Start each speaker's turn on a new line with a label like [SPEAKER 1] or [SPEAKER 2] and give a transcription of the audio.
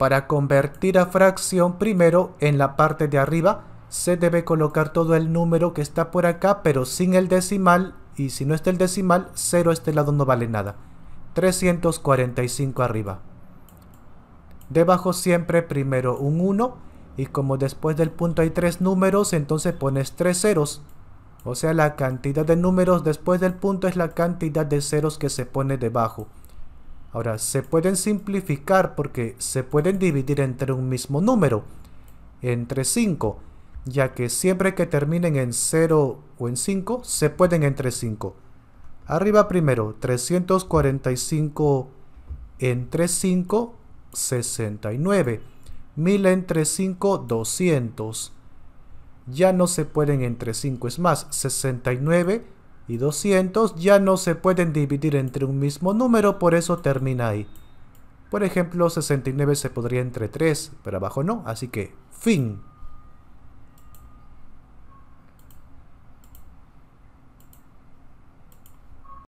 [SPEAKER 1] Para convertir a fracción primero en la parte de arriba se debe colocar todo el número que está por acá pero sin el decimal y si no está el decimal 0 este lado no vale nada. 345 arriba. Debajo siempre primero un 1 y como después del punto hay 3 números entonces pones tres ceros. O sea la cantidad de números después del punto es la cantidad de ceros que se pone debajo. Ahora, se pueden simplificar porque se pueden dividir entre un mismo número, entre 5, ya que siempre que terminen en 0 o en 5, se pueden entre 5. Arriba primero, 345 entre 5, 69. 1000 entre 5, 200. Ya no se pueden entre 5, es más, 69 y 200 ya no se pueden dividir entre un mismo número, por eso termina ahí. Por ejemplo, 69 se podría entre 3, pero abajo no, así que fin.